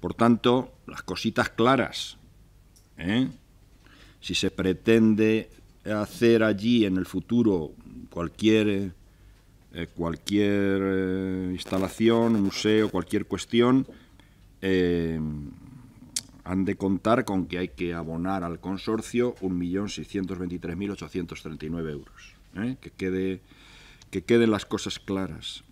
Por tanto, las cositas claras. ¿eh? Si se pretende hacer allí en el futuro cualquier, eh, cualquier eh, instalación, museo, cualquier cuestión, han de contar con que hay que abonar al consorcio 1.623.839 euros. Que, quede, que queden las cosas claras.